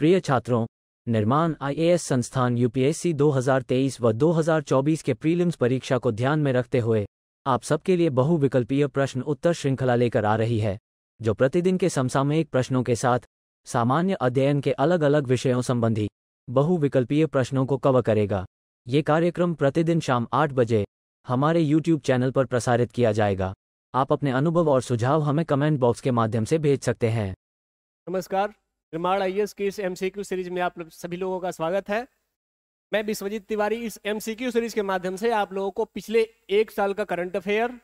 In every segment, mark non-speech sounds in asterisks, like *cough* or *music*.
प्रिय छात्रों निर्माण आईएएस संस्थान यूपीएससी 2023 व 2024 के प्रीलिम्स परीक्षा को ध्यान में रखते हुए आप सबके लिए बहुविकल्पीय प्रश्न उत्तर श्रृंखला लेकर आ रही है जो प्रतिदिन के समसामयिक प्रश्नों के साथ सामान्य अध्ययन के अलग अलग विषयों संबंधी बहुविकल्पीय प्रश्नों को कवर करेगा ये कार्यक्रम प्रतिदिन शाम आठ बजे हमारे यूट्यूब चैनल पर प्रसारित किया जाएगा आप अपने अनुभव और सुझाव हमें कमेंट बॉक्स के माध्यम से भेज सकते हैं नमस्कार निर्माण आई की इस एम सीरीज में आप सभी लोगों का स्वागत है मैं विश्वजीत तिवारी इस एम सीरीज के माध्यम से आप लोगों को पिछले एक साल का करंट अफेयर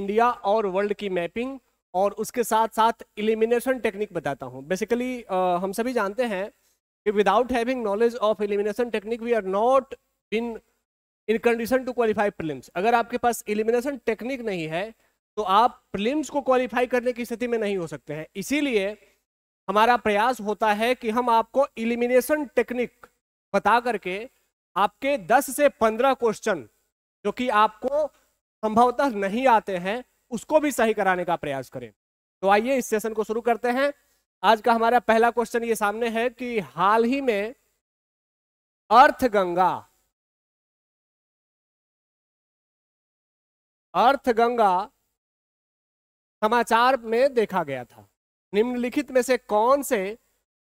इंडिया और वर्ल्ड की मैपिंग और उसके साथ साथ इलिमिनेशन टेक्निक बताता हूँ बेसिकली हम सभी जानते हैं कि without having knowledge of elimination technique we are not in in condition to qualify prelims अगर आपके पास इलिमिनेशन टेक्निक नहीं है तो आप प्रिलिम्स को क्वालिफाई करने की स्थिति में नहीं हो सकते हैं इसीलिए हमारा प्रयास होता है कि हम आपको इलिमिनेशन टेक्निक बता करके आपके 10 से 15 क्वेश्चन जो कि आपको संभवतः नहीं आते हैं उसको भी सही कराने का प्रयास करें तो आइए इस सेशन को शुरू करते हैं आज का हमारा पहला क्वेश्चन ये सामने है कि हाल ही में अर्थगंगा अर्थगंगा समाचार में देखा गया था निम्नलिखित में से कौन से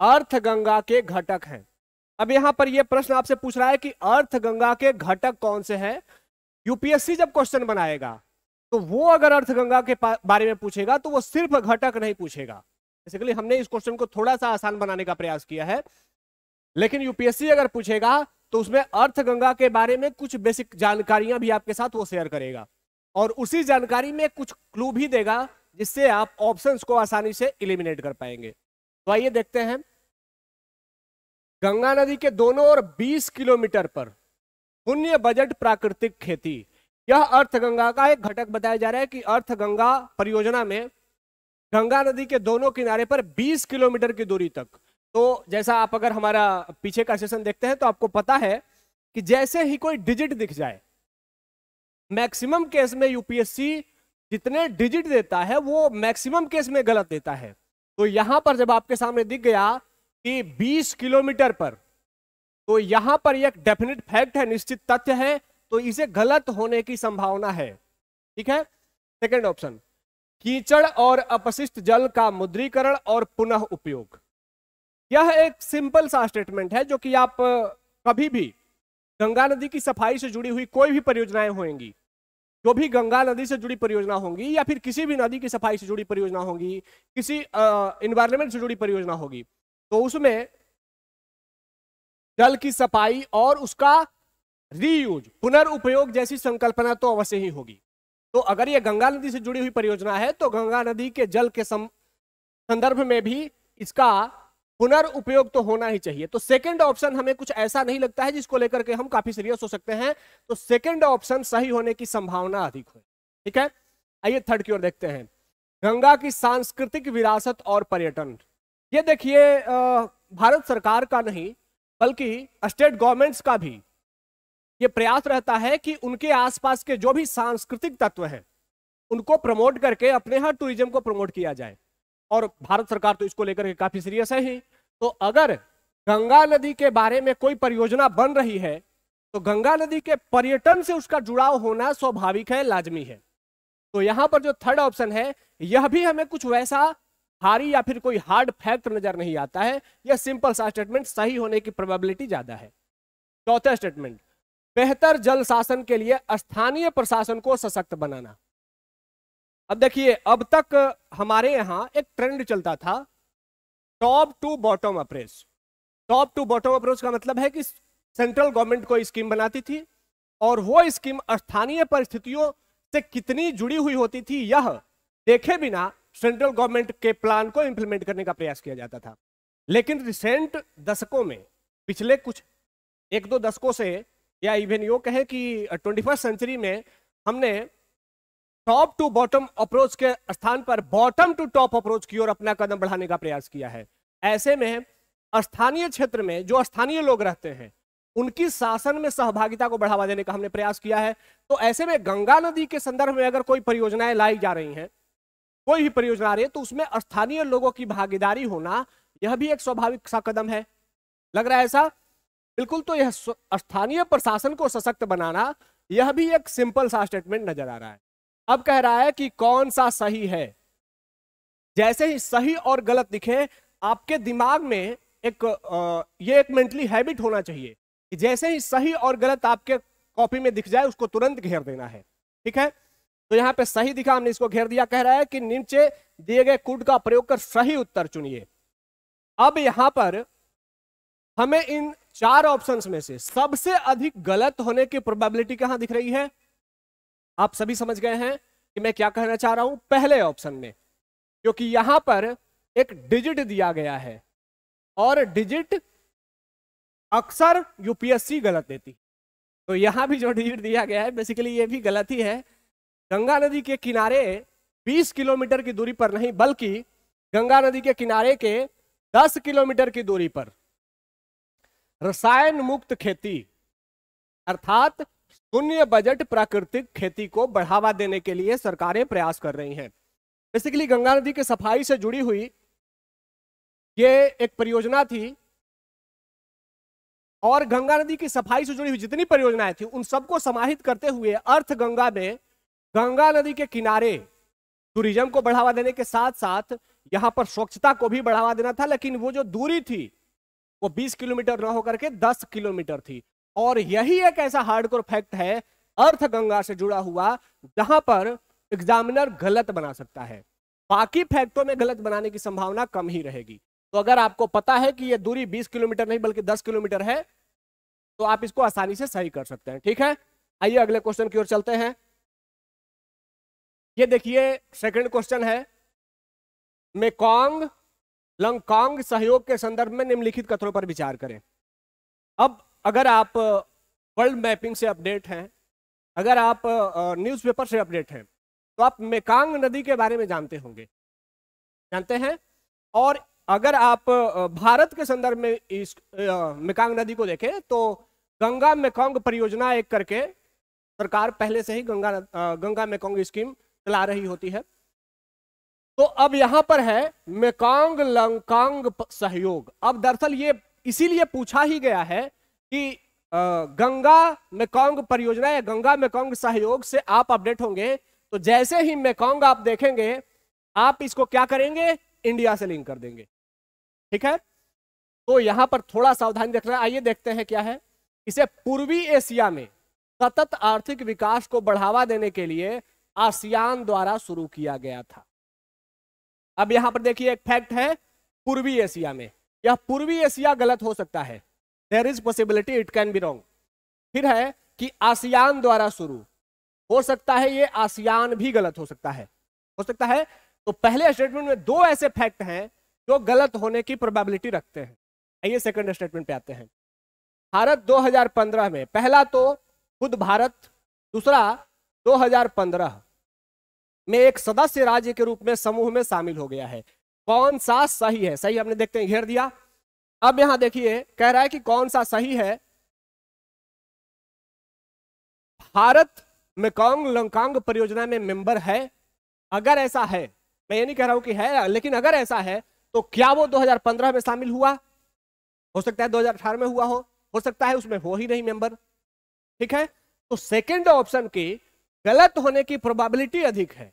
अर्थ गंगा के घटक हैं अब यहां पर यह प्रश्न आपसे पूछ रहा है कि अर्थगंगा के घटक कौन से हैं यूपीएससी जब क्वेश्चन बनाएगा तो वो अगर अर्थगंगा के बारे में पूछेगा तो वो सिर्फ घटक नहीं पूछेगा बेसिकली हमने इस क्वेश्चन को थोड़ा सा आसान बनाने का प्रयास किया है लेकिन यूपीएससी अगर पूछेगा तो उसमें अर्थगंगा के बारे में कुछ बेसिक जानकारियां भी आपके साथ वो शेयर करेगा और उसी जानकारी में कुछ क्लू भी देगा जिससे आप ऑप्शंस को आसानी से इलिमिनेट कर पाएंगे तो आइए देखते हैं गंगा नदी के दोनों ओर 20 किलोमीटर पर पुण्य बजट प्राकृतिक खेती यह अर्थगंगा का एक घटक बताया जा रहा है कि अर्थगंगा परियोजना में गंगा नदी के दोनों किनारे पर 20 किलोमीटर की दूरी तक तो जैसा आप अगर हमारा पीछे का सेशन देखते हैं तो आपको पता है कि जैसे ही कोई डिजिट दिख जाए मैक्सिमम केस में यूपीएससी जितने डिजिट देता है वो मैक्सिमम केस में गलत देता है तो यहां पर जब आपके सामने दिख गया कि 20 किलोमीटर पर तो यहां पर एक डेफिनेट फैक्ट है निश्चित तथ्य है तो इसे गलत होने की संभावना है ठीक है सेकेंड ऑप्शन कीचड़ और अपशिष्ट जल का मुद्रीकरण और पुनः उपयोग यह एक सिंपल सा स्टेटमेंट है जो कि आप कभी भी गंगा नदी की सफाई से जुड़ी हुई कोई भी परियोजनाएं होंगी जो भी गंगा नदी से जुड़ी परियोजना होंगी या फिर किसी भी नदी की सफाई से जुड़ी परियोजना होगी किसी इन्वायरमेंट से जुड़ी परियोजना होगी तो उसमें जल की सफाई और उसका रीयूज पुनर्उपयोग जैसी संकल्पना तो अवश्य ही होगी तो अगर ये गंगा नदी से जुड़ी हुई परियोजना है तो गंगा नदी के जल के संदर्भ में भी इसका पुनर्उपयोग तो होना ही चाहिए तो सेकंड ऑप्शन हमें कुछ ऐसा नहीं लगता है जिसको लेकर के हम काफी सीरियस हो सकते हैं तो सेकंड ऑप्शन सही होने की संभावना अधिक है ठीक है आइए थर्ड की ओर देखते हैं गंगा की सांस्कृतिक विरासत और पर्यटन ये देखिए भारत सरकार का नहीं बल्कि स्टेट गवर्नमेंट्स का भी ये प्रयास रहता है कि उनके आसपास के जो भी सांस्कृतिक तत्व हैं उनको प्रमोट करके अपने यहाँ टूरिज्म को प्रमोट किया जाए और भारत सरकार तो इसको लेकर के काफी सीरियस है ही तो अगर गंगा नदी के बारे में कोई परियोजना बन रही है तो गंगा नदी के पर्यटन से उसका जुड़ाव होना स्वाभाविक है लाजमी है तो यहां पर जो थर्ड ऑप्शन है यह भी हमें कुछ वैसा भारी या फिर कोई हार्ड फैक्ट नजर नहीं आता है यह सिंपल सा स्टेटमेंट सही होने की प्रोबेबिलिटी ज्यादा है चौथा स्टेटमेंट बेहतर जल शासन के लिए स्थानीय प्रशासन को सशक्त बनाना अब देखिए अब तक हमारे यहाँ एक ट्रेंड चलता था top to bottom approach top to bottom approach का मतलब है कि सेंट्रल गवर्नमेंट कोई स्कीम बनाती थी और वो स्कीम स्थानीय परिस्थितियों से कितनी जुड़ी हुई होती थी यह देखे बिना सेंट्रल गवर्नमेंट के प्लान को इंप्लीमेंट करने का प्रयास किया जाता था लेकिन रिसेंट दशकों में पिछले कुछ एक दो दशकों से या इवन यो कहे कि ट्वेंटी सेंचुरी में हमने टॉप टू बॉटम अप्रोच के स्थान पर बॉटम टू टॉप अप्रोच की ओर अपना कदम बढ़ाने का प्रयास किया है ऐसे में स्थानीय क्षेत्र में जो स्थानीय लोग रहते हैं उनकी शासन में सहभागिता को बढ़ावा देने का हमने प्रयास किया है तो ऐसे में गंगा नदी के संदर्भ में अगर कोई परियोजनाएं लाई जा रही हैं कोई भी परियोजना आ रही है तो उसमें स्थानीय लोगों की भागीदारी होना यह भी एक स्वाभाविक सा कदम है लग रहा है ऐसा बिल्कुल तो यह स्थानीय प्रशासन को सशक्त बनाना यह भी एक सिंपल सा स्टेटमेंट नजर आ रहा है अब कह रहा है कि कौन सा सही है जैसे ही सही और गलत दिखे आपके दिमाग में एक ये एक मेंटली हैबिट होना चाहिए कि जैसे ही सही और गलत आपके कॉपी में दिख जाए उसको तुरंत घेर देना है ठीक है तो यहाँ पे सही दिखा हमने इसको घेर दिया कह रहा है कि नीचे दिए गए कुड का प्रयोग कर सही उत्तर चुनिए अब यहाँ पर हमें इन चार ऑप्शंस में से सबसे अधिक गलत होने की प्रोबेबिलिटी कहां दिख रही है आप सभी समझ गए हैं कि मैं क्या कहना चाह रहा हूं पहले ऑप्शन में क्योंकि यहां पर एक डिजिट दिया गया है और डिजिट अक्सर यूपीएससी गलत देती तो यहां भी जो डिजिट दिया गया है बेसिकली ये भी गलत ही है गंगा नदी के किनारे 20 किलोमीटर की दूरी पर नहीं बल्कि गंगा नदी के किनारे के 10 किलोमीटर की दूरी पर रसायन मुक्त खेती अर्थात शून्य बजट प्राकृतिक खेती को बढ़ावा देने के लिए सरकारें प्रयास कर रही हैं बेसिकली गंगा नदी की सफाई से जुड़ी हुई ये एक परियोजना थी और गंगा नदी की सफाई से जुड़ी हुई जितनी परियोजनाएं थी उन सबको समाहित करते हुए अर्थ गंगा में गंगा नदी के किनारे टूरिज्म को बढ़ावा देने के साथ साथ यहाँ पर स्वच्छता को भी बढ़ावा देना था लेकिन वो जो दूरी थी वो 20 किलोमीटर न होकर के 10 किलोमीटर थी और यही एक ऐसा हार्डकोर फैक्ट है अर्थगंगा से जुड़ा हुआ जहां पर एग्जामिनर गलत बना सकता है बाकी फैक्टों में गलत बनाने की संभावना कम ही रहेगी तो अगर आपको पता है कि यह दूरी 20 किलोमीटर नहीं बल्कि 10 किलोमीटर है तो आप इसको आसानी से सही कर सकते हैं ठीक है आइए अगले क्वेश्चन की ओर चलते हैं ये देखिए सेकंड क्वेश्चन है मेकोंग लंगकोंग सहयोग के संदर्भ में निम्नलिखित कथनों पर विचार करें अब अगर आप वर्ल्ड मैपिंग से अपडेट हैं अगर आप न्यूज़पेपर से अपडेट हैं तो आप मेकांग नदी के बारे में जानते होंगे जानते हैं और अगर आप भारत के संदर्भ में इस मेकांग नदी को देखें तो गंगा मेकोंग परियोजना एक करके सरकार पहले से ही गंगा गंगा मेकोंग स्कीम चला रही होती है तो अब यहां पर है मेकांग लंकांग सहयोग अब दरअसल ये इसीलिए पूछा ही गया है कि गंगा मेकोंग परियोजना या गंगा मेकोंग सहयोग से आप अपडेट होंगे तो जैसे ही मेकोंग आप देखेंगे आप इसको क्या करेंगे इंडिया से लिंक कर देंगे ठीक है तो यहां पर थोड़ा सावधानी रखना आइए देखते हैं क्या है इसे पूर्वी एशिया में सतत आर्थिक विकास को बढ़ावा देने के लिए आसियान द्वारा शुरू किया गया था अब यहां पर देखिए एक फैक्ट है पूर्वी एशिया में यह पूर्वी एशिया गलत हो सकता है there is possibility it can be wrong फिर है कि आसियान द्वारा शुरू हो सकता है ये आसियान भी गलत हो सकता है हो सकता है तो पहले स्टेटमेंट में दो ऐसे फैक्ट हैं जो गलत होने की प्रोबेबिलिटी रखते हैं आइए सेकंड स्टेटमेंट पे आते हैं भारत 2015 में पहला तो खुद भारत दूसरा 2015 में एक सदस्य राज्य के रूप में समूह में शामिल हो गया है कौन सा सही है सही हमने देखते हैं घेर दिया अब यहां देखिए कह रहा है कि कौन सा सही है भारत मेकांग लंकांग परियोजना में मेंबर है अगर ऐसा है मैं ये नहीं कह रहा हूं कि है लेकिन अगर ऐसा है तो क्या वो 2015 में शामिल हुआ हो सकता है 2018 में हुआ हो हो सकता है उसमें हो ही नहीं मेंबर ठीक है तो सेकेंड ऑप्शन की गलत होने की प्रोबेबिलिटी अधिक है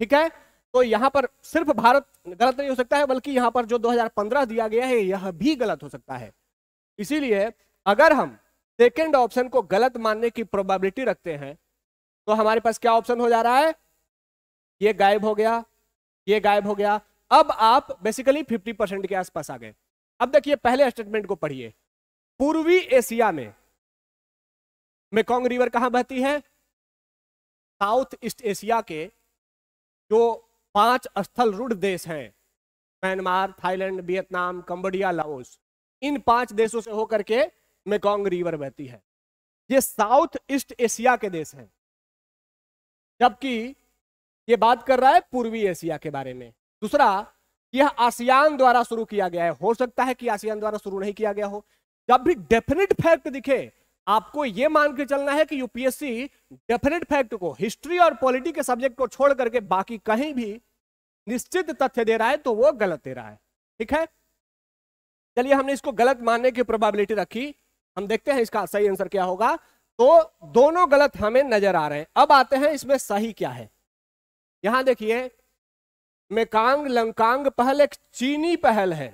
ठीक है तो यहाँ पर सिर्फ भारत गलत नहीं हो सकता है बल्कि यहाँ पर जो 2015 दिया गया है यह भी गलत हो सकता है इसीलिए अगर हम सेकेंड ऑप्शन को गलत मानने की प्रोबेबिलिटी रखते हैं तो हमारे पास क्या ऑप्शन हो जा रहा है ये गायब हो गया ये गायब हो गया अब आप बेसिकली 50 परसेंट के आसपास आ गए अब देखिए पहले स्टेटमेंट को पढ़िए पूर्वी एशिया में मेकोंग रिवर कहां बहती है साउथ ईस्ट एशिया के जो पांच स्थल रूढ़ देश हैं Myanmar Thailand Vietnam Cambodia Laos इन पांच देशों से होकर के मेकोंग रिवर बहती है ये साउथ ईस्ट एशिया के देश हैं जबकि ये बात कर रहा है पूर्वी एशिया के बारे में दूसरा यह आसियान द्वारा शुरू किया गया है हो सकता है कि आसियान द्वारा शुरू नहीं किया गया हो जब भी डेफिनेट फैक्ट दिखे आपको यह मानकर चलना है कि यूपीएससी डेफिनेट फैक्ट को हिस्ट्री और पॉलिटी के सब्जेक्ट को छोड़ करके बाकी कहीं भी निश्चित तथ्य दे रहा है तो वो गलत दे रहा है ठीक है चलिए हमने इसको गलत मानने की प्रोबेबिलिटी रखी हम देखते हैं इसका सही आंसर क्या होगा तो दोनों गलत हमें नजर आ रहे हैं अब आते हैं इसमें सही क्या है यहां देखिए मेकांग लंकांग पहल एक चीनी पहल है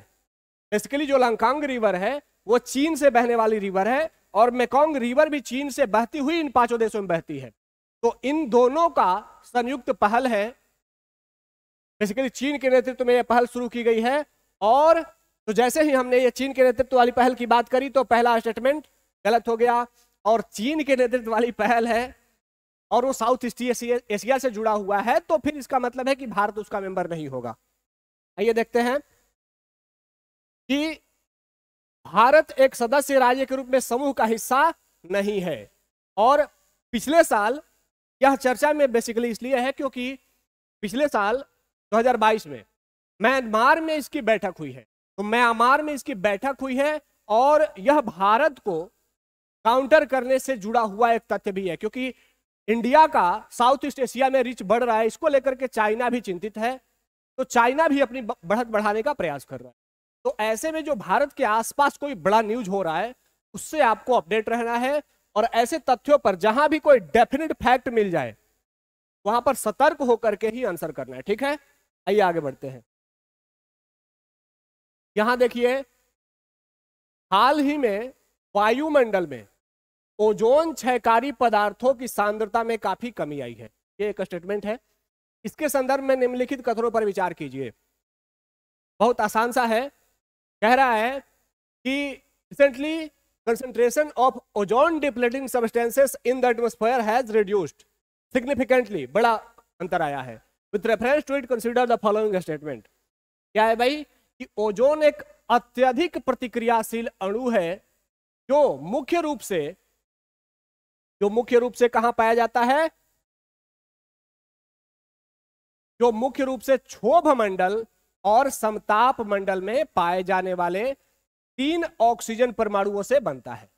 बेसिकली जो लंकांग रिवर है वो चीन से बहने वाली रिवर है और मेकोंग रिवर भी चीन से बहती हुई इन पांचों देशों में बहती है तो इन दोनों का संयुक्त पहल है बेसिकली चीन के नेतृत्व में यह पहल शुरू की गई है और तो जैसे ही हमने ये चीन के नेतृत्व वाली पहल की बात करी तो पहला स्टेटमेंट गलत हो गया और चीन के नेतृत्व वाली पहल है और वो साउथ ईस्ट एशिया से जुड़ा हुआ है तो फिर इसका मतलब है कि भारत उसका मेंबर नहीं होगा आइए देखते हैं कि भारत एक सदस्य राज्य के रूप में समूह का हिस्सा नहीं है और पिछले साल यह चर्चा में बेसिकली इसलिए है क्योंकि पिछले साल 2022 में म्यांमार में इसकी बैठक हुई है तो म्यांमार में इसकी बैठक हुई है और यह भारत को काउंटर करने से जुड़ा हुआ एक तथ्य भी है क्योंकि इंडिया का साउथ ईस्ट एशिया में रिच बढ़ रहा है इसको लेकर के चाइना भी चिंतित है तो चाइना भी अपनी बढ़त बढ़ाने का प्रयास कर रहा है तो ऐसे में जो भारत के आसपास कोई बड़ा न्यूज हो रहा है उससे आपको अपडेट रहना है और ऐसे तथ्यों पर जहां भी कोई डेफिनेट फैक्ट मिल जाए वहां पर सतर्क होकर के ही आंसर करना है ठीक है आइए आगे बढ़ते हैं यहां देखिए हाल ही में वायुमंडल में ओजोन क्षयकारी पदार्थों की सांद्रता में काफी कमी आई है ये एक स्टेटमेंट है इसके संदर्भ में निम्नलिखित कथनों पर विचार कीजिए बहुत आसान सा है कह रहा है कि recently concentration of ozone depleting substances in the atmosphere has reduced significantly बड़ा अंतर आया है with reference to it consider the following statement क्या है भाई कि ओजोन एक अत्यधिक प्रतिक्रियाशील अणु है जो मुख्य रूप से जो मुख्य रूप से कहां पाया जाता है जो मुख्य रूप से क्षोभ मंडल और समताप मंडल में पाए जाने वाले तीन ऑक्सीजन परमाणुओं से बनता है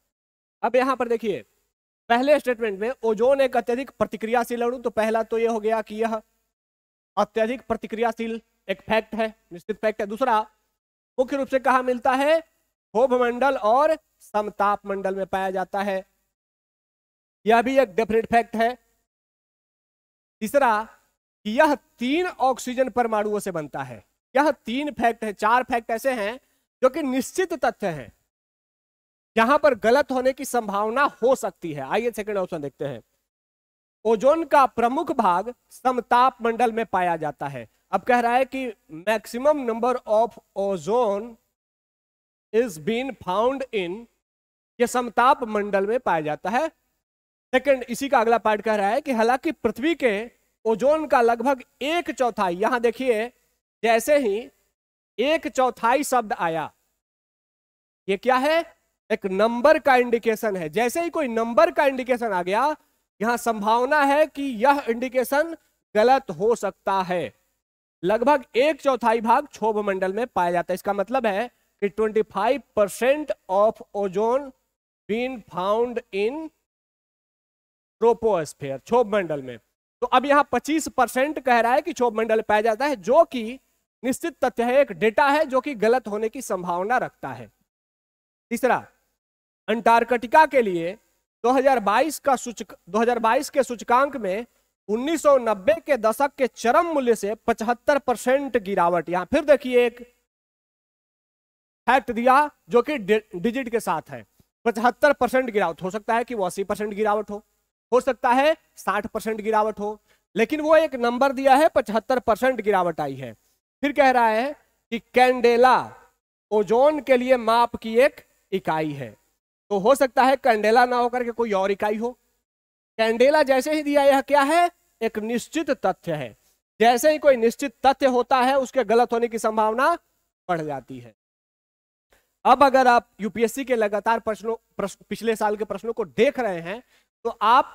अब यहां पर देखिए पहले स्टेटमेंट में ओजोन एक अत्यधिक प्रतिक्रियाशील अणु तो पहला तो यह हो गया कि यह अत्यधिक प्रतिक्रियाशील एक फैक्ट है निश्चित फैक्ट है दूसरा मुख्य रूप से कहा मिलता है होभ मंडल और समताप मंडल में पाया जाता है यह भी एक डेफिनेट फैक्ट है तीसरा यह तीन ऑक्सीजन परमाणुओं से बनता है यह तीन फैक्ट है चार फैक्ट ऐसे हैं जो कि निश्चित तथ्य हैं यहां पर गलत होने की संभावना हो सकती है आइए सेकंड ऑप्शन देखते हैं ओजोन का प्रमुख भाग समताप मंडल में पाया जाता है अब कह रहा है कि maximum number of ozone is been found in यह समताप मंडल में पाया जाता है सेकंड इसी का अगला पार्ट कह रहा है कि हालांकि पृथ्वी के ओजोन का लगभग एक चौथाई यहां देखिए जैसे ही एक चौथाई शब्द आया ये क्या है एक नंबर का इंडिकेशन है जैसे ही कोई नंबर का इंडिकेशन आ गया यहां संभावना है कि यह इंडिकेशन गलत हो सकता है लगभग एक चौथाई भाग क्षोभ मंडल में पाया जाता है इसका मतलब है कि 25 percent of ozone been found in troposphere क्षोभ मंडल में तो अब यहां 25 परसेंट कह रहा है कि क्षोभ मंडल पाया जाता है जो कि निश्चित तथ्य है एक डेटा है जो कि गलत होने की संभावना रखता है तीसरा अंटार्कटिका के लिए 2022 का सूचक 2022 के सूचकांक में 1990 के दशक के चरम मूल्य से 75 परसेंट गिरावट यहां फिर देखिए एक फैक्ट दिया जो कि डिजिट के साथ है पचहत्तर परसेंट गिरावट हो सकता है कि वो अस्सी परसेंट गिरावट हो हो सकता है साठ परसेंट गिरावट हो लेकिन वो एक नंबर दिया है पचहत्तर परसेंट गिरावट आई है फिर कह रहा है कि कैंडेला ओजोन के लिए माप की एक इकाई है तो हो सकता है कैंडेला ना होकर के कोई और इकाई हो कैंडेला जैसे ही दिया यह क्या है एक निश्चित तथ्य है जैसे ही कोई निश्चित तथ्य होता है उसके गलत होने की संभावना बढ़ जाती है अब अगर आप यूपीएससी के लगातार प्रश्नों प्रश्न, पिछले साल के प्रश्नों को देख रहे हैं तो आप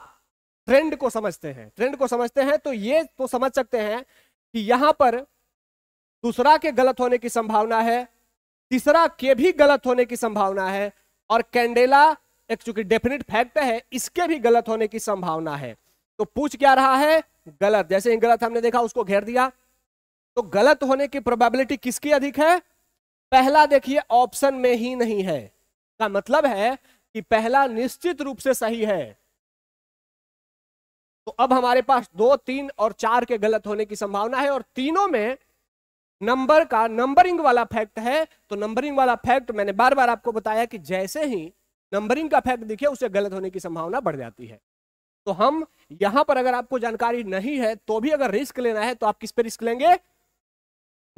ट्रेंड को समझते हैं ट्रेंड को समझते हैं तो ये तो समझ सकते हैं कि यहां पर दूसरा के गलत होने की संभावना है तीसरा के भी गलत होने की संभावना है और कैंडेला एक चूंकि डेफिनेट फैक्ट है इसके भी गलत होने की संभावना है तो पूछ क्या रहा है गलत जैसे ही गलत हमने देखा उसको घेर दिया तो गलत होने की प्रोबेबिलिटी किसकी अधिक है पहला देखिए ऑप्शन में ही नहीं है का मतलब है कि पहला निश्चित रूप से सही है तो अब हमारे पास दो तीन और चार के गलत होने की संभावना है और तीनों में नंबर का नंबरिंग वाला फैक्ट है तो नंबरिंग वाला फैक्ट मैंने बार बार आपको बताया कि जैसे ही नंबरिंग का फैक्ट दिखे उसे गलत होने की संभावना बढ़ जाती है तो हम यहां पर अगर आपको जानकारी नहीं है तो भी अगर रिस्क लेना है तो आप किस पे रिस्क लेंगे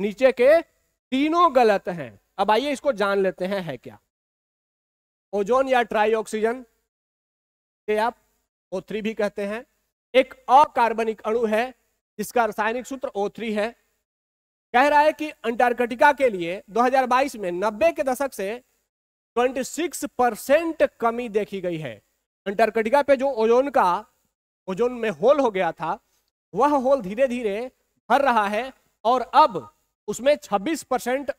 नीचे के तीनों गलत हैं अब आइए इसको जान लेते हैं है क्या ओजोन या ट्राई ऑक्सीजन के आप ओ भी कहते हैं एक अकार्बनिक अणु है जिसका रासायनिक सूत्र ओ थ्री है कह रहा है कि अंटार्कटिका के लिए 2022 में 90 के दशक से 26 परसेंट कमी देखी गई है अंटार्कटिका पे जो ओजोन का ओजोन में होल हो गया था वह होल धीरे धीरे भर रहा है और अब उसमें 26 परसेंट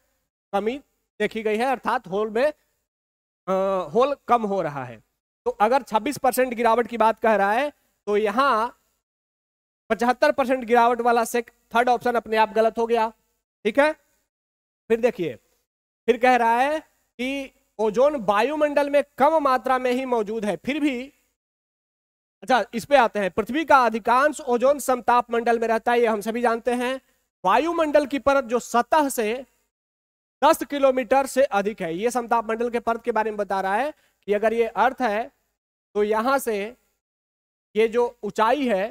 कमी देखी गई है अर्थात होल में आ, होल कम हो रहा है तो अगर 26 परसेंट गिरावट की बात कह रहा है तो यहाँ पचहत्तर परसेंट गिरावट वाला सेक थर्ड ऑप्शन अपने आप गलत हो गया ठीक है फिर देखिए फिर कह रहा है कि ओजोन वायुमंडल में कम मात्रा में ही मौजूद है फिर भी अच्छा इस पे आते हैं पृथ्वी का अधिकांश ओजोन समताप मंडल में रहता है ये हम सभी जानते हैं वायुमंडल की परत जो सतह से 10 किलोमीटर से अधिक है ये समताप मंडल के परत के बारे में बता रहा है कि अगर ये अर्थ है तो यहां से ये जो ऊंचाई है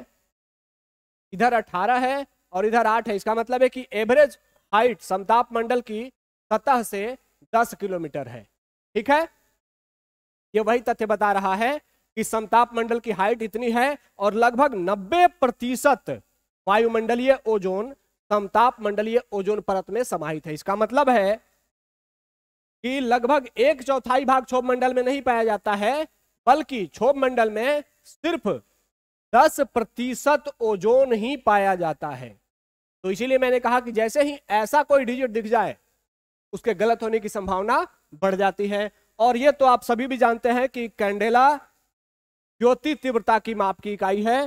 इधर अठारह है और इधर आठ है इसका मतलब है कि एवरेज हाइट समताप मंडल की सतह से 10 किलोमीटर है ठीक है ये वही तथ्य बता रहा है कि समताप मंडल की हाइट इतनी है और लगभग 90 प्रतिशत वायुमंडलीय ओजोन समताप मंडलीय ओजोन परत में समाहित है इसका मतलब है कि लगभग एक चौथाई भाग क्षोभ मंडल में नहीं पाया जाता है बल्कि क्षोभ मंडल में सिर्फ 10 प्रतिशत ओजोन ही पाया जाता है तो इसीलिए मैंने कहा कि जैसे ही ऐसा कोई डिजिट दिख जाए उसके गलत होने की संभावना बढ़ जाती है और ये तो आप सभी भी जानते हैं कि कैंडेला ज्योति तीव्रता की माप की इकाई है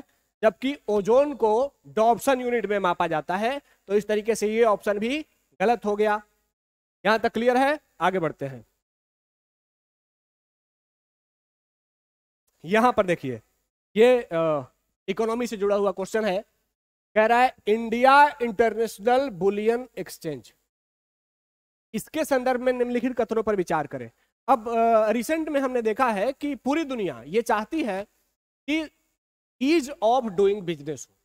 जबकि ओजोन को डॉप्शन यूनिट में मापा जाता है तो इस तरीके से ये ऑप्शन भी गलत हो गया यहां तक क्लियर है आगे बढ़ते हैं यहां पर देखिए ये इकोनॉमी से जुड़ा हुआ क्वेश्चन है कह रहा है इंडिया इंटरनेशनल बुलियन एक्सचेंज इसके संदर्भ में निम्नलिखित कथनों पर विचार करें अब रिसेंट में हमने देखा है कि पूरी दुनिया ये चाहती है कि ईज ऑफ डूइंग बिजनेस हो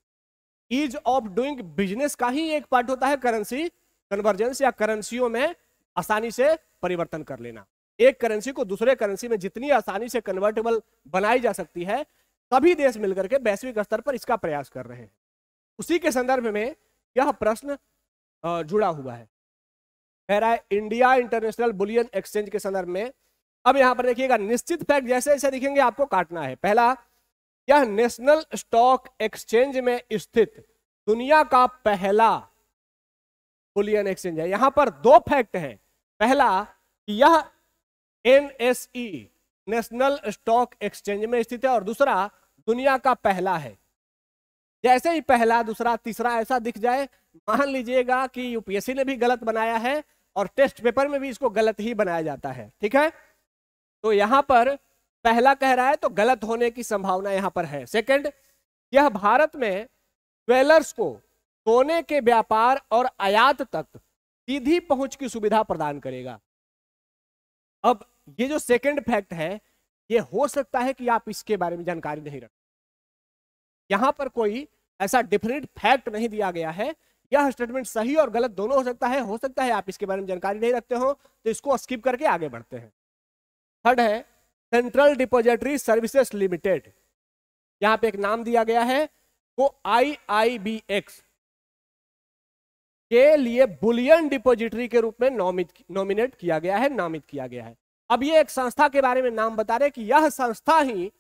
ईज ऑफ डूइंग बिजनेस का ही एक पार्ट होता है करेंसी कन्वर्जेंस या करेंसियों में आसानी से परिवर्तन कर लेना एक करेंसी को दूसरे करेंसी में जितनी आसानी से कन्वर्टेबल बनाई जा सकती है सभी देश मिलकर के वैश्विक स्तर पर इसका प्रयास कर रहे हैं उसी के संदर्भ में यह प्रश्न जुड़ा हुआ है कह रहा है इंडिया इंटरनेशनल बुलियन एक्सचेंज के संदर्भ में अब यहां पर देखिएगा निश्चित फैक्ट जैसे जैसे दिखेंगे आपको काटना है पहला यह नेशनल स्टॉक एक्सचेंज में स्थित दुनिया का पहला बुलियन एक्सचेंज है यहां पर दो फैक्ट हैं पहला यह एनएसई नेशनल स्टॉक एक्सचेंज में स्थित है और दूसरा दुनिया का पहला है जैसे ही पहला दूसरा तीसरा ऐसा दिख जाए मान लीजिएगा कि यूपीएससी ने भी गलत बनाया है और टेस्ट पेपर में भी इसको गलत ही बनाया जाता है ठीक है तो यहां पर पहला कह रहा है तो गलत होने की संभावना यहां पर है सेकंड यह भारत में ज्वेलर्स को सोने के व्यापार और आयात तक सीधी पहुंच की सुविधा प्रदान करेगा अब ये जो सेकंड फैक्ट है ये हो सकता है कि आप इसके बारे में जानकारी नहीं रख यहां पर कोई ऐसा डिफरेंट फैक्ट नहीं दिया गया है यह स्टेटमेंट सही और गलत दोनों हो सकता है हो सकता है आप इसके बारे में जानकारी नहीं रखते हो तो इसको स्किप करके आगे बढ़ते हैं थर्ड है सेंट्रल डिपोजिटरी सर्विसेस लिमिटेड यहां पे एक नाम दिया गया है वो आई आई बी एक्स के लिए बुलियन डिपोजिटरी के रूप में नॉमित नॉमिनेट किया गया है नामित किया गया है अब ये एक संस्था के बारे में नाम बता रहे कि यह संस्था ही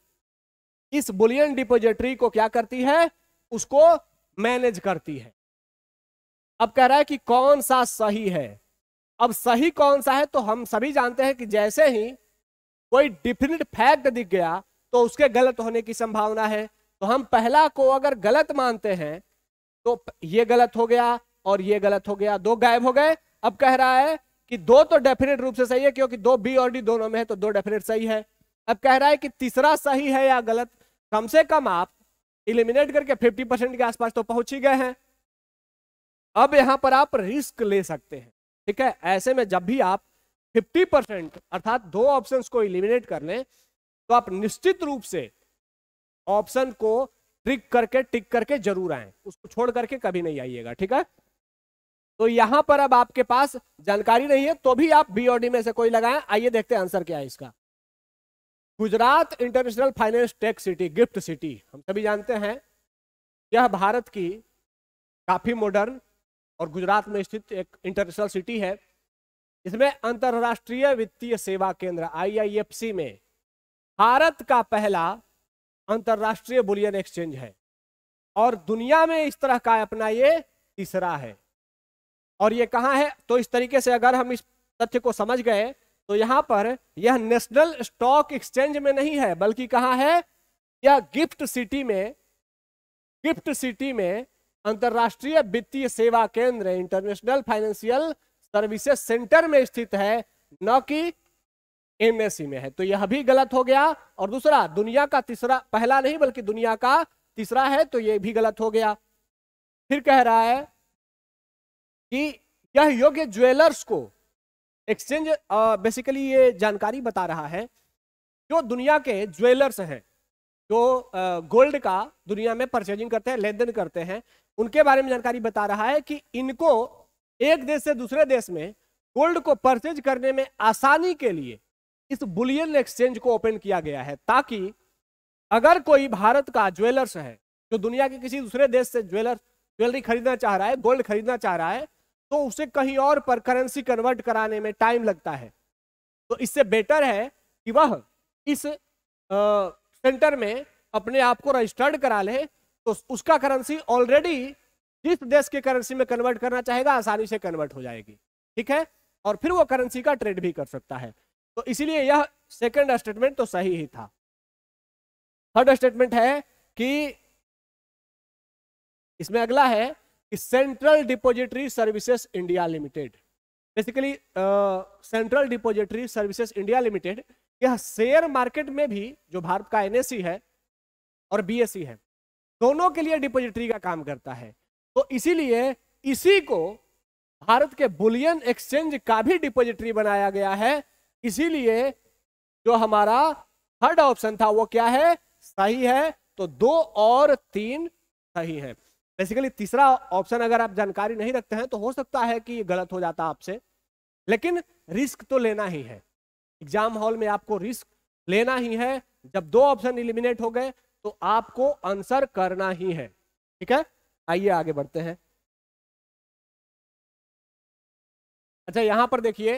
इस बुलियन डिपोजिटरी को क्या करती है उसको मैनेज करती है अब कह रहा है कि कौन सा सही है अब सही कौन सा है तो हम सभी जानते हैं कि जैसे ही कोई डिफिनिट फैक्ट दिख गया तो उसके गलत होने की संभावना है तो हम पहला को अगर गलत मानते हैं तो ये गलत हो गया और ये गलत हो गया दो गायब हो गए अब कह रहा है कि दो तो डेफिनेट रूप से सही है क्योंकि दो बी और डी दोनों में है तो दो डेफिनेट सही है अब कह रहा है कि तीसरा सही है या गलत कम से कम आप इलिमिनेट करके 50 परसेंट के आसपास तो पहुंच ही गए हैं अब यहां पर आप रिस्क ले सकते हैं ठीक है ऐसे में जब भी आप 50 परसेंट अर्थात दो ऑप्शन को इलिमिनेट कर लें तो आप निश्चित रूप से ऑप्शन को ट्रिक करके टिक करके जरूर आए उसको छोड़ करके कभी नहीं आइएगा ठीक है तो यहां पर अब आपके पास जानकारी नहीं है तो भी आप बी में से कोई लगाएं आइए देखते हैं आंसर क्या है इसका Gujarat international finance tech city gift city हम सभी जानते हैं यह भारत की काफ़ी मॉडर्न और गुजरात में स्थित एक इंटरनेशनल सिटी है इसमें अंतर्राष्ट्रीय वित्तीय सेवा केंद्र आईआईएफसी में भारत का पहला अंतर्राष्ट्रीय बुलियन एक्सचेंज है और दुनिया में इस तरह का अपना ये तीसरा है और ये कहाँ है तो इस तरीके से अगर हम इस तथ्य को समझ गए तो यहां पर यह नेशनल स्टॉक एक्सचेंज में नहीं है बल्कि कहा है यह गिफ्ट सिटी में गिफ्ट सिटी में अंतर्राष्ट्रीय वित्तीय सेवा केंद्र इंटरनेशनल फाइनेंशियल सर्विसेज सेंटर में स्थित है न कि एमएससी में है तो यह भी गलत हो गया और दूसरा दुनिया का तीसरा पहला नहीं बल्कि दुनिया का तीसरा है तो यह भी गलत हो गया फिर कह रहा है कि यह योग्य ज्वेलर्स को एक्सचेंज बेसिकली uh, ये जानकारी बता रहा है जो दुनिया के ज्वेलर्स हैं जो uh, गोल्ड का दुनिया में परचेजिंग करते हैं लेन देन करते हैं उनके बारे में जानकारी बता रहा है कि इनको एक देश से दूसरे देश में गोल्ड को परचेज करने में आसानी के लिए इस बुलियन एक्सचेंज को ओपन किया गया है ताकि अगर कोई भारत का ज्वेलर्स है जो दुनिया के किसी दूसरे देश से ज्वेलर ज्वेलरी खरीदना चाह रहा है गोल्ड खरीदना चाह रहा है तो उसे कहीं और पर करेंसी कन्वर्ट कराने में टाइम लगता है तो इससे बेटर है कि वह इस सेंटर में अपने आप को रजिस्टर्ड करा ले तो उसका करेंसी ऑलरेडी जिस देश के करेंसी में कन्वर्ट करना चाहेगा आसानी से कन्वर्ट हो जाएगी ठीक है और फिर वो करेंसी का ट्रेड भी कर सकता है तो इसीलिए यह सेकंड स्टेटमेंट तो सही ही था थर्ड स्टेटमेंट है कि इसमें अगला है central depository services India limited basically central depository services India limited यह शेयर मार्केट में भी जो भारत का एनएससी है और बीएससी है दोनों के लिए डिपोजिटरी का काम करता है तो इसीलिए इसी को भारत के बुलियन एक्सचेंज का भी डिपोजिटरी बनाया गया है इसीलिए जो हमारा थर्ड ऑप्शन था वो क्या है सही है तो दो और तीन सही है बेसिकली तीसरा ऑप्शन अगर आप जानकारी नहीं रखते हैं तो हो सकता है कि गलत हो जाता आपसे लेकिन रिस्क तो लेना ही है एग्जाम हॉल में आपको रिस्क लेना ही है जब दो ऑप्शन इलिमिनेट हो गए तो आपको आंसर करना ही है ठीक है आइए आगे बढ़ते हैं अच्छा यहां पर देखिए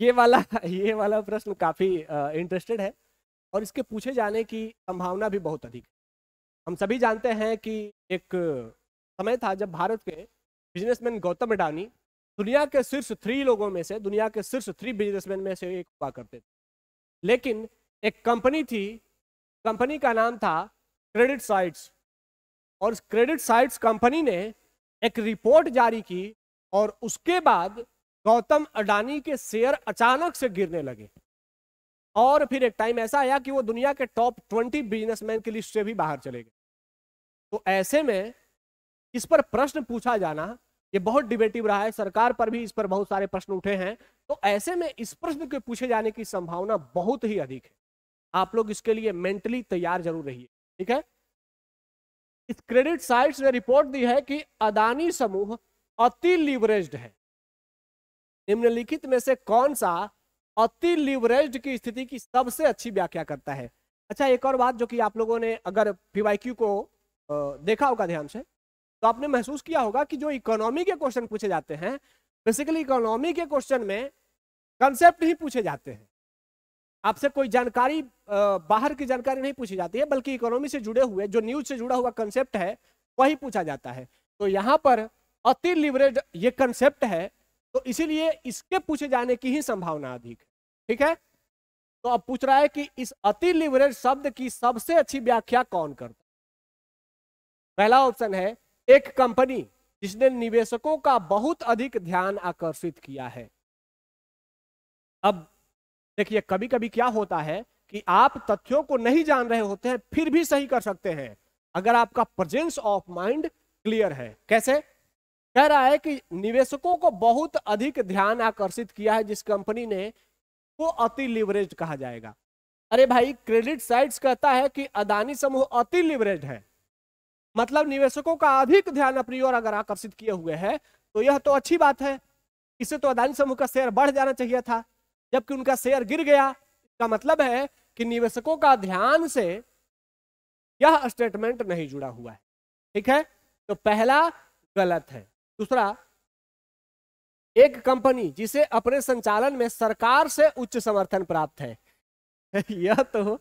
ये वाला ये वाला प्रश्न काफी इंटरेस्टेड है और इसके पूछे जाने की संभावना भी बहुत अधिक है हम सभी जानते हैं कि एक समय था जब भारत के बिजनेसमैन गौतम अडानी दुनिया के शीर्ष थ्री लोगों में से दुनिया के शीर्ष थ्री बिजनेसमैन में से एक हुआ करते थे लेकिन एक कंपनी थी कंपनी का नाम था क्रेडिट साइट्स और क्रेडिट साइट्स कंपनी ने एक रिपोर्ट जारी की और उसके बाद गौतम अडानी के शेयर अचानक से गिरने लगे और फिर एक टाइम ऐसा आया कि वो दुनिया के टॉप ट्वेंटी बिजनेसमैन की लिस्ट से भी बाहर चले गए तो ऐसे में इस पर प्रश्न पूछा जाना ये बहुत डिबेटिव रहा है सरकार पर भी इस पर बहुत सारे प्रश्न उठे हैं तो ऐसे में इस प्रश्न के पूछे जाने की संभावना बहुत ही अधिक है आप लोग इसके लिए मेंटली तैयार जरूर रहिए ठीक है इस क्रेडिट साइट्स ने रिपोर्ट दी है कि अदानी समूह अति लिवरेज्ड है निम्नलिखित में से कौन सा अति लिवरेज्ड की स्थिति की सबसे अच्छी व्याख्या करता है अच्छा एक और बात जो कि आप लोगों ने अगर पीवाईक्यू को देखा होगा ध्यान से तो आपने महसूस किया होगा कि जो इकोनॉमी के क्वेश्चन पूछे जाते हैं बेसिकली इकोनॉमी के क्वेश्चन में कंसेप्ट ही पूछे जाते हैं आपसे कोई जानकारी बाहर की जानकारी नहीं पूछी जाती है बल्कि इकोनॉमी से जुड़े हुए जो न्यूज से जुड़ा हुआ कंसेप्ट है वही पूछा जाता है तो यहाँ पर अति लिवरेज ये कंसेप्ट है तो इसीलिए इसके पूछे जाने की ही संभावना अधिक है ठीक है तो अब पूछ रहा है कि इस अति लिवरेज शब्द की सबसे अच्छी व्याख्या कौन करता पहला ऑप्शन है एक कंपनी जिसने निवेशकों का बहुत अधिक ध्यान आकर्षित किया है अब देखिए कभी कभी क्या होता है कि आप तथ्यों को नहीं जान रहे होते हैं फिर भी सही कर सकते हैं अगर आपका प्रेजेंस ऑफ माइंड क्लियर है कैसे कह रहा है कि निवेशकों को बहुत अधिक ध्यान आकर्षित किया है जिस कंपनी ने वो अति लिवरेज कहा जाएगा अरे भाई क्रेडिट साइट्स कहता है कि अदानी समूह अति लिवरेज है मतलब निवेशकों का अधिक ध्यान अपनी ओर अगर आकर्षित किए हुए है तो यह तो अच्छी बात है इससे तो अदानी समूह का शेयर बढ़ जाना चाहिए था जबकि उनका शेयर गिर गया इसका मतलब है कि निवेशकों का ध्यान से यह स्टेटमेंट नहीं जुड़ा हुआ है ठीक है तो पहला गलत है दूसरा एक कंपनी जिसे अपने संचालन में सरकार से उच्च समर्थन प्राप्त है *laughs* यह तो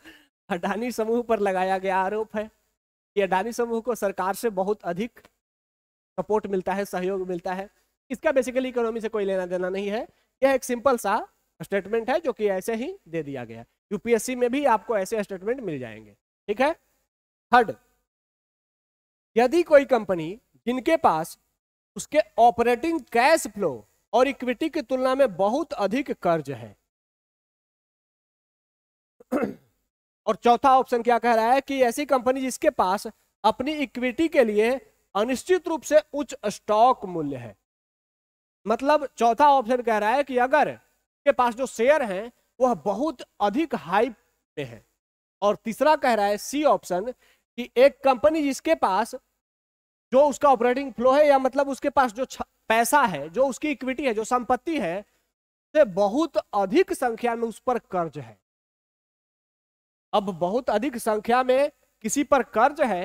अडानी समूह पर लगाया गया आरोप है कि अडानी समूह को सरकार से बहुत अधिक सपोर्ट मिलता है सहयोग मिलता है इसका बेसिकली इकोनॉमी से कोई लेना देना नहीं है यह एक सिंपल सा स्टेटमेंट है जो कि ऐसे ही दे दिया गया यूपीएससी में भी आपको ऐसे स्टेटमेंट मिल जाएंगे ठीक है थर्ड यदि कोई कंपनी जिनके पास उसके ऑपरेटिंग कैश फ्लो और इक्विटी की तुलना में बहुत अधिक कर्ज है और चौथा ऑप्शन क्या कह रहा है कि ऐसी कंपनी जिसके पास अपनी इक्विटी के लिए अनिश्चित रूप से उच्च स्टॉक मूल्य है मतलब चौथा ऑप्शन कह रहा है कि अगर के पास जो शेयर हैं वह बहुत अधिक हाई पे है और तीसरा कह रहा है सी ऑप्शन कि एक कंपनी जिसके पास जो उसका ऑपरेटिंग फ्लो है या मतलब उसके पास जो पैसा है जो उसकी इक्विटी है जो संपत्ति है से बहुत अधिक संख्या में उस पर कर्ज है अब बहुत अधिक संख्या में किसी पर कर्ज है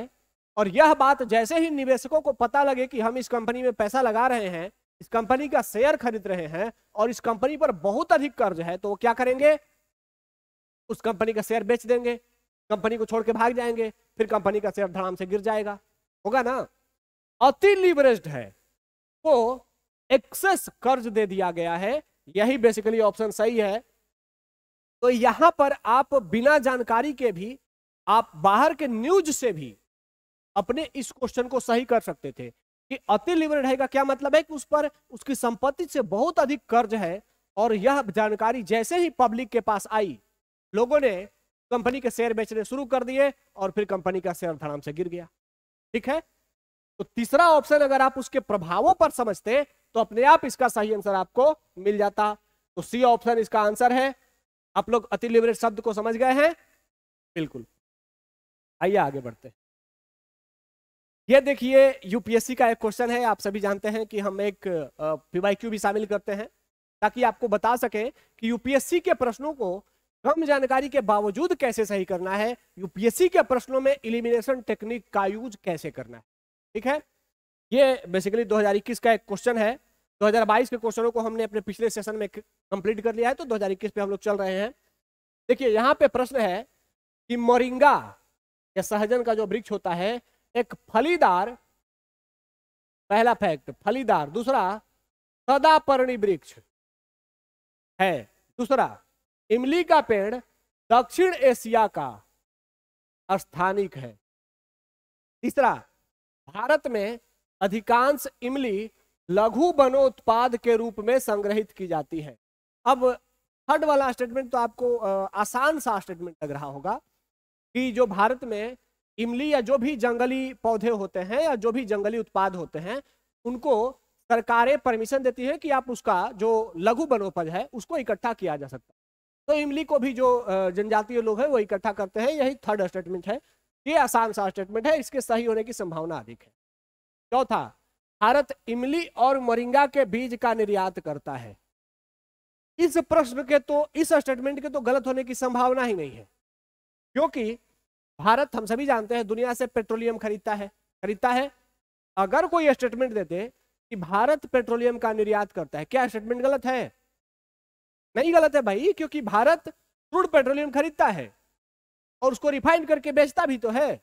और यह बात जैसे ही निवेशकों को पता लगे कि हम इस कंपनी में पैसा लगा रहे हैं इस कंपनी का शेयर खरीद रहे हैं और इस कंपनी पर बहुत अधिक कर्ज है तो वो क्या करेंगे उस कंपनी का शेयर बेच देंगे कंपनी को छोड़ के भाग जाएंगे फिर कंपनी का शेयर धड़ाम से गिर जाएगा होगा ना अति लिवरेज है तो एक्सेस कर्ज दे दिया गया है यही बेसिकली ऑप्शन सही है तो यहां पर आप बिना जानकारी के भी आप बाहर के न्यूज से भी अपने इस क्वेश्चन को सही कर सकते थे कि अति लिवर है का क्या मतलब है कि उस पर उसकी संपत्ति से बहुत अधिक कर्ज है और यह जानकारी जैसे ही पब्लिक के पास आई लोगों ने कंपनी के शेयर बेचने शुरू कर दिए और फिर कंपनी का शेयर धड़ाम से गिर गया ठीक है तो तीसरा ऑप्शन अगर आप उसके प्रभावों पर समझते तो अपने आप इसका सही आंसर आपको मिल जाता तो सी ऑप्शन इसका आंसर है आप लोग अति लिबरेट शब्द को समझ गए हैं बिल्कुल आइए आगे बढ़ते ये देखिए यूपीएससी का एक क्वेश्चन है आप सभी जानते हैं कि हम एक पीवाईक्यू भी शामिल करते हैं ताकि आपको बता सके कि यूपीएससी के प्रश्नों को कम जानकारी के बावजूद कैसे सही करना है यूपीएससी के प्रश्नों में इलिमिनेशन टेक्निक का यूज कैसे करना है ठीक है ये बेसिकली 2021 का एक क्वेश्चन है 2022 के क्वेश्चनों को हमने अपने पिछले सेशन में कंप्लीट कर लिया है तो 2021 पे हम लोग चल रहे हैं देखिए यहाँ पे प्रश्न है कि मोरिंगा या सहजन का जो वृक्ष होता है एक फलीदार पहला फैक्ट फलीदार दूसरा सदापर्णी वृक्ष है दूसरा इमली का पेड़ दक्षिण एशिया का स्थानिक है तीसरा भारत में अधिकांश इमली लघु बनो उत्पाद के रूप में संग्रहित की जाती है अब थर्ड वाला स्टेटमेंट तो आपको आसान सा स्टेटमेंट लग रहा होगा कि जो भारत में इमली या जो भी जंगली पौधे होते हैं या जो भी जंगली उत्पाद होते हैं उनको सरकारें परमिशन देती है कि आप उसका जो लघु बनोपज है उसको इकट्ठा किया जा सकता है तो इमली को भी जो जनजातीय लोग हैं वो इकट्ठा करते हैं यही थर्ड स्टेटमेंट है ये आसान सा स्टेटमेंट है इसके सही होने की संभावना अधिक है चौथा भारत इमली और मोरिंगा के बीज का निर्यात करता है इस प्रश्न के तो इस स्टेटमेंट के तो गलत होने की संभावना ही नहीं है क्योंकि भारत हम सभी जानते हैं दुनिया से पेट्रोलियम खरीदता है खरीदता है अगर कोई स्टेटमेंट देते कि भारत पेट्रोलियम का निर्यात करता है क्या स्टेटमेंट गलत है नहीं गलत है भाई क्योंकि भारत क्रूड पेट्रोलियम खरीदता है और उसको रिफाइन करके बेचता भी तो है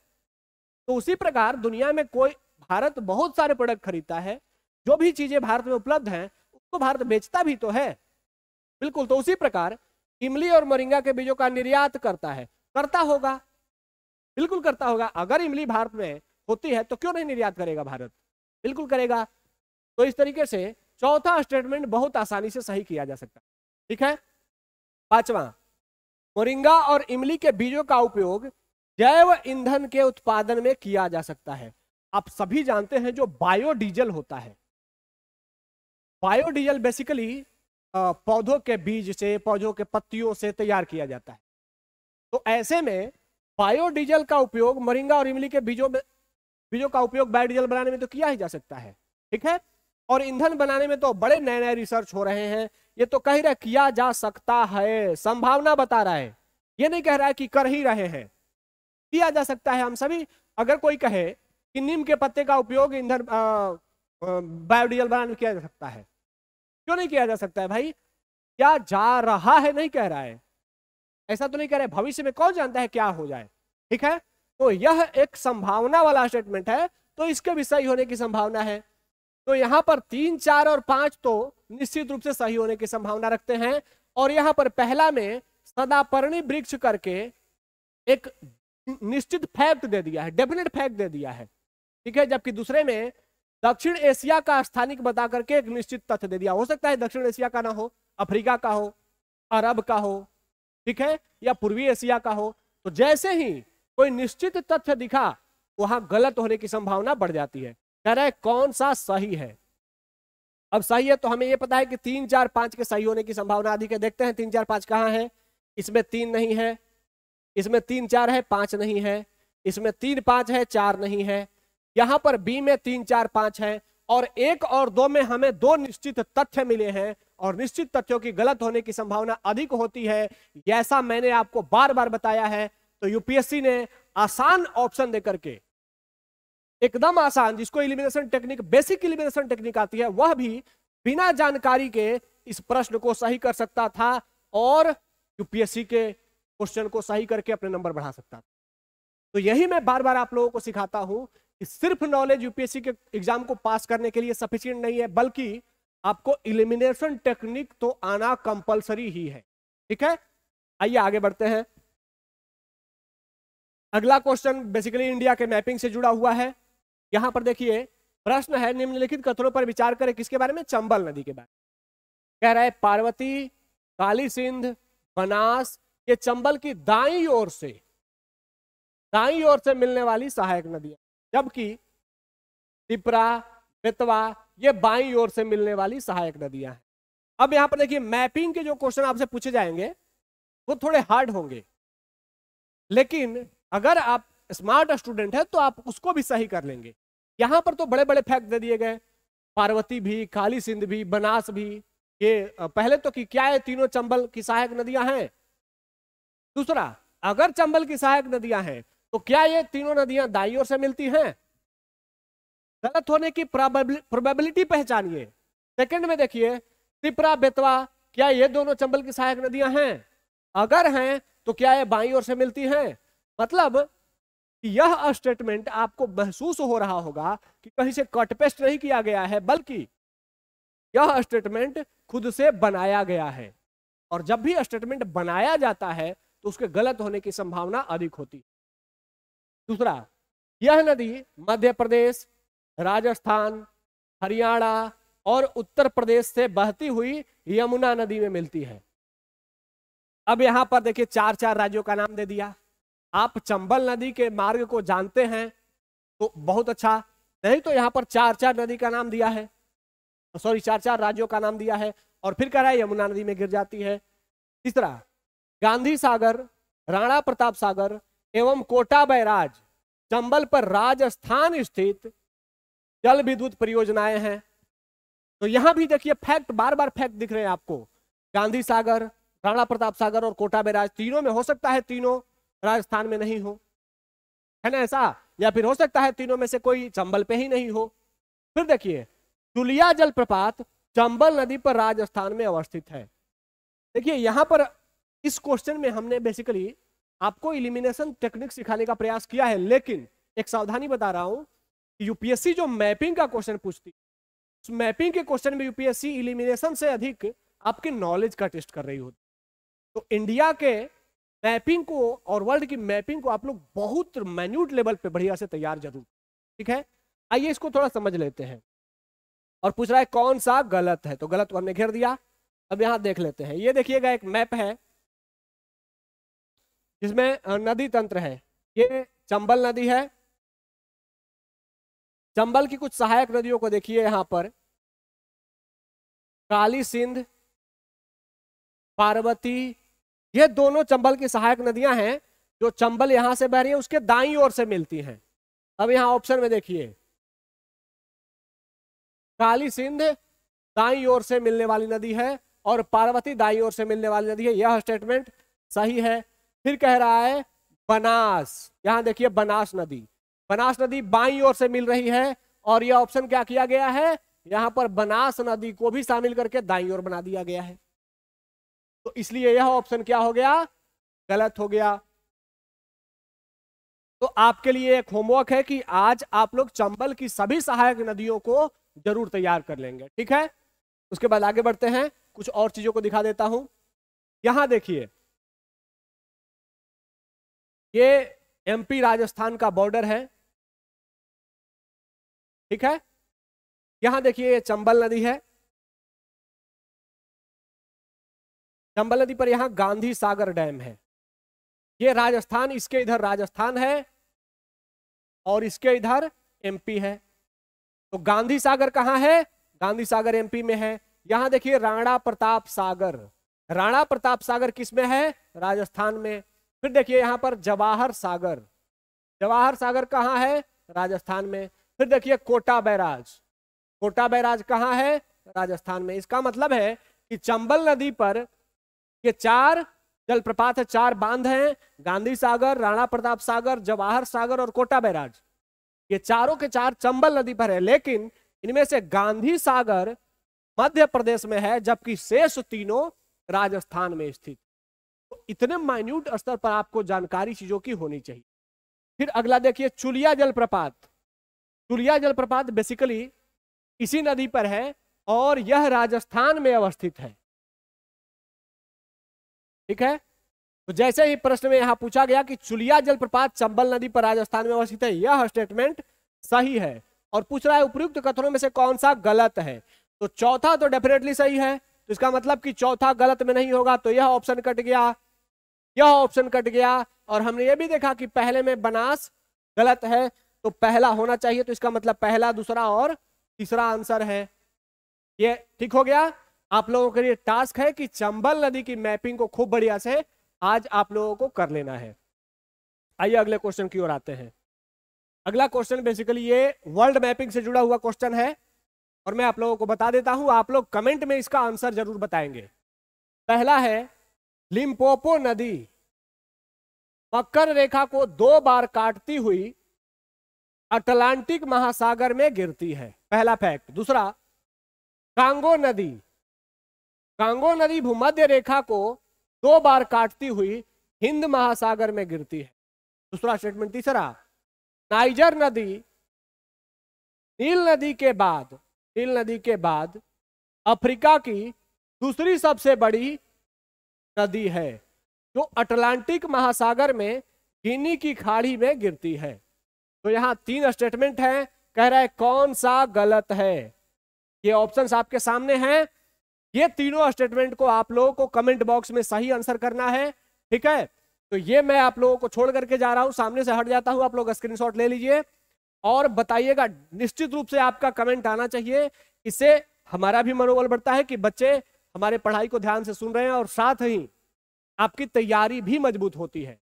तो उसी प्रकार दुनिया में कोई भारत बहुत सारे प्रोडक्ट खरीदता है जो भी चीजें भारत में उपलब्ध हैं उसको भारत बेचता भी तो है बिल्कुल तो उसी प्रकार इमली और मोरिंगा के बीजों का निर्यात करता है करता होगा बिल्कुल करता होगा अगर इमली भारत में होती है तो क्यों नहीं निर्यात करेगा भारत बिल्कुल करेगा तो इस तरीके से चौथा स्टेटमेंट बहुत आसानी से सही किया जा सकता है ठीक है पांचवा मोरिंगा और इमली के बीजों का उपयोग जैव ईंधन के उत्पादन में किया जा सकता है आप सभी जानते हैं जो बायोडीजल होता है बायोडीजल बेसिकली पौधों के बीज से पौधों के पत्तियों से तैयार किया जाता है तो ऐसे में बायोडीजल का उपयोग मरिंगा और इमली के बीजों में बीजों का उपयोग बायोडीजल बनाने में तो किया ही जा सकता है ठीक है और ईंधन बनाने में तो बड़े नए नए रिसर्च हो रहे हैं ये तो कह रहा किया जा सकता है संभावना बता रहा है ये नहीं कह रहा है कि कर ही रहे हैं किया जा सकता है हम सभी अगर कोई कहे कि नीम के पत्ते का उपयोग ईंधन बायोडीजल बनाने में किया जा सकता है क्यों नहीं किया जा सकता है भाई क्या जा रहा है नहीं कह रहा है ऐसा तो नहीं कह रहा है भविष्य में कौन जानता है क्या हो जाए ठीक है तो यह एक संभावना वाला स्टेटमेंट है तो इसके भी सही होने की संभावना है तो यहाँ पर तीन चार और पांच तो निश्चित रूप से सही होने की संभावना रखते हैं और यहाँ पर पहला में सदापर्णी वृक्ष करके एक निश्चित फैक्ट दे दिया है डेफिनेट फैक्ट दे दिया है ठीक है जबकि दूसरे में दक्षिण एशिया का स्थानिक बता करके एक निश्चित तथ्य दे दिया हो सकता है दक्षिण एशिया का ना हो अफ्रीका का हो अरब का हो ठीक है या पूर्वी एशिया का हो तो जैसे ही कोई निश्चित तथ्य दिखा वहां गलत होने की संभावना बढ़ जाती है कह रहा है कौन सा सही है अब सही है तो हमें यह पता है कि तीन चार पांच के सही होने की संभावना अधिक है देखते हैं तीन चार पांच कहाँ है इसमें तीन नहीं है इसमें तीन चार है पांच नहीं है इसमें तीन पांच है चार नहीं है यहां पर बी में तीन चार पांच है और एक और दो में हमें दो निश्चित तथ्य मिले हैं और निश्चित तथ्यों की गलत होने की संभावना अधिक होती है जैसा मैंने आपको बार बार बताया है तो यूपीएससी ने आसान ऑप्शन देकर के एकदम आसान जिसको elimination technique basic elimination technique आती है वह भी बिना जानकारी के इस प्रश्न को सही कर सकता था और यूपीएससी के क्वेश्चन को सही करके अपने नंबर बढ़ा सकता था तो यही मैं बार बार आप लोगों को सिखाता हूं सिर्फ नॉलेज यूपीएससी के एग्जाम को पास करने के लिए सफिशियंट नहीं है बल्कि आपको इलिमिनेशन टेक्निक तो आना कंपलसरी ही है ठीक है आइए आगे बढ़ते हैं अगला क्वेश्चन बेसिकली इंडिया के मैपिंग से जुड़ा हुआ है यहां पर देखिए प्रश्न है निम्नलिखित कथनों पर विचार करें किसके बारे में चंबल नदी के बारे में कह रहा है पार्वती काली सिंध बनास ये चंबल की दाई ओर से दाई ओर से मिलने वाली सहायक नदियां जबकि तिपरा बेतवा ये बाई ओर से मिलने वाली सहायक नदियां हैं अब यहां पर देखिए मैपिंग के जो क्वेश्चन आपसे पूछे जाएंगे वो थोड़े हार्ड होंगे लेकिन अगर आप स्मार्ट स्टूडेंट है तो आप उसको भी सही कर लेंगे यहां पर तो बड़े बड़े फैक्ट दे दिए गए पार्वती भी काली सिंध भी बनास भी ये पहले तो कि क्या है तीनों चंबल की सहायक नदियां हैं दूसरा अगर चंबल की सहायक नदियां हैं तो क्या ये तीनों नदियां दाई ओर से मिलती हैं गलत होने की प्रोबेबिलिटी पहचानिए सेकंड में देखिए त्रिपुरा बेतवा क्या ये दोनों चंबल की सहायक नदियां हैं अगर हैं तो क्या ये बाई ओर से मिलती हैं मतलब यह स्टेटमेंट आपको महसूस हो रहा होगा कि कहीं से कटपेस्ट नहीं किया गया है बल्कि यह स्टेटमेंट खुद से बनाया गया है और जब भी स्टेटमेंट बनाया जाता है तो उसके गलत होने की संभावना अधिक होती है दूसरा यह नदी मध्य प्रदेश राजस्थान हरियाणा और उत्तर प्रदेश से बहती हुई यमुना नदी में मिलती है अब यहां पर देखिए चार चार राज्यों का नाम दे दिया आप चंबल नदी के मार्ग को जानते हैं तो बहुत अच्छा नहीं तो यहाँ पर चार चार नदी का नाम दिया है सॉरी चार चार राज्यों का नाम दिया है और फिर कह रहा है यमुना नदी में गिर जाती है तीसरा गांधी सागर राणा प्रताप सागर एवं कोटा बैराज चंबल पर राजस्थान स्थित जल विद्युत परियोजनाएं हैं तो यहां भी देखिए फैक्ट बार बार फैक्ट दिख रहे हैं आपको गांधी सागर राणा प्रताप सागर और कोटा बैराज तीनों में हो सकता है तीनों राजस्थान में नहीं हो है ना ऐसा या फिर हो सकता है तीनों में से कोई चंबल पे ही नहीं हो फिर देखिए चुलिया जलप्रपात चंबल नदी पर राजस्थान में अवस्थित है देखिए यहां पर इस क्वेश्चन में हमने बेसिकली आपको इलिमिनेशन टेक्निक सिखाने का प्रयास किया है लेकिन एक सावधानी बता रहा हूं कि यूपीएससी जो मैपिंग का क्वेश्चन पूछती उस मैपिंग के क्वेश्चन में यूपीएससी इलिमिनेशन से अधिक आपके नॉलेज का टेस्ट कर रही होती तो इंडिया के मैपिंग को और वर्ल्ड की मैपिंग को आप लोग बहुत मैन्यूट लेवल पे बढ़िया से तैयार जरूर ठीक है आइए इसको थोड़ा समझ लेते हैं और पूछ रहा है कौन सा गलत है तो गलत को हमने घेर दिया अब यहां देख लेते हैं ये देखिएगा एक मैप है जिसमें नदी तंत्र है ये चंबल नदी है चंबल की कुछ सहायक नदियों को देखिए यहां पर काली सिंध पार्वती ये दोनों चंबल की सहायक नदियां हैं जो चंबल यहां से बह रही है उसके दाई ओर से मिलती हैं अब यहां ऑप्शन में देखिए काली सिंध दाई ओर से मिलने वाली नदी है और पार्वती दाई ओर से मिलने वाली नदी है यह स्टेटमेंट सही है फिर कह रहा है बनास यहां देखिए बनास नदी बनास नदी बाई ओर से मिल रही है और यह ऑप्शन क्या किया गया है यहां पर बनास नदी को भी शामिल करके दाई ओर बना दिया गया है तो इसलिए यह ऑप्शन क्या हो गया गलत हो गया तो आपके लिए एक होमवर्क है कि आज आप लोग चंबल की सभी सहायक नदियों को जरूर तैयार कर लेंगे ठीक है उसके बाद आगे बढ़ते हैं कुछ और चीजों को दिखा देता हूं यहां देखिए ये एमपी राजस्थान का बॉर्डर है ठीक है यहां देखिए ये चंबल नदी है चंबल नदी पर यहां गांधी सागर डैम है ये राजस्थान इसके इधर राजस्थान है और इसके इधर एमपी है तो गांधी सागर कहां है गांधी सागर एमपी में है यहां देखिए राणा प्रताप सागर राणा प्रताप सागर किस में है राजस्थान में फिर देखिए यहाँ पर जवाहर सागर जवाहर सागर कहाँ है राजस्थान में फिर देखिए कोटा बैराज कोटा बैराज कहाँ है राजस्थान में इसका मतलब है कि चंबल नदी पर ये चार जलप्रपात है चार बांध हैं गांधी सागर राणा प्रताप सागर जवाहर सागर और कोटा बैराज ये चारों के चार चंबल नदी पर है लेकिन इनमें से गांधी सागर मध्य प्रदेश में है जबकि शेष तीनों राजस्थान में स्थित इतने माइन्यूट स्तर पर आपको जानकारी चीजों की होनी चाहिए फिर अगला देखिए चुलिया जलप्रपात चुलिया जलप्रपात बेसिकली इसी नदी पर है और यह राजस्थान में अवस्थित है ठीक है तो जैसे ही प्रश्न में यहां पूछा गया कि चुलिया जलप्रपात चंबल नदी पर राजस्थान में अवस्थित है यह स्टेटमेंट सही है और पूछ रहा है उपयुक्त कथनों में से कौन सा गलत है तो चौथा तो डेफिनेटली सही है तो इसका मतलब कि चौथा गलत में नहीं होगा तो यह ऑप्शन कट गया यह ऑप्शन कट गया और हमने ये भी देखा कि पहले में बनास गलत है तो पहला होना चाहिए तो इसका मतलब पहला दूसरा और तीसरा आंसर है ये ठीक हो गया आप लोगों के लिए टास्क है कि चंबल नदी की मैपिंग को खूब बढ़िया से आज आप लोगों को कर लेना है आइए अगले क्वेश्चन की ओर आते हैं अगला क्वेश्चन बेसिकली ये वर्ल्ड मैपिंग से जुड़ा हुआ क्वेश्चन है और मैं आप लोगों को बता देता हूं आप लोग कमेंट में इसका आंसर जरूर बताएंगे पहला है लिम्पोपो नदी मकर रेखा को दो बार काटती हुई अटलांटिक महासागर में गिरती है पहला फैक्ट दूसरा कांगो नदी कांगो नदी भूमध्य रेखा को दो बार काटती हुई हिंद महासागर में गिरती है दूसरा स्टेटमेंट तीसरा नाइजर नदी नील नदी के बाद नील नदी के बाद अफ्रीका की दूसरी सबसे बड़ी नदी है जो अटलांटिक महासागर में गिनी की खाड़ी में गिरती है तो यहाँ तीन स्टेटमेंट है कह रहा है कौन सा गलत है ये ऑप्शंस आपके सामने हैं ये तीनों स्टेटमेंट को आप लोगों को कमेंट बॉक्स में सही आंसर करना है ठीक है तो ये मैं आप लोगों को छोड़ करके जा रहा हूं सामने से हट जाता हूं आप लोग स्क्रीनशॉट ले लीजिए और बताइएगा निश्चित रूप से आपका कमेंट आना चाहिए इससे हमारा भी मनोबल बढ़ता है कि बच्चे हमारे पढ़ाई को ध्यान से सुन रहे हैं और साथ ही आपकी तैयारी भी मजबूत होती है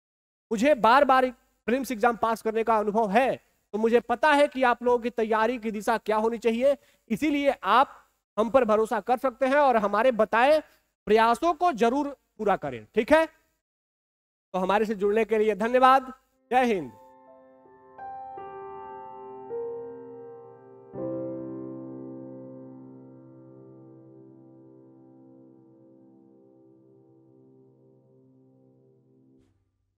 मुझे बार बार प्रिम्स एग्जाम पास करने का अनुभव है तो मुझे पता है कि आप लोगों की तैयारी की दिशा क्या होनी चाहिए इसीलिए आप हम पर भरोसा कर सकते हैं और हमारे बताए प्रयासों को जरूर पूरा करें ठीक है तो हमारे से जुड़ने के लिए धन्यवाद जय हिंद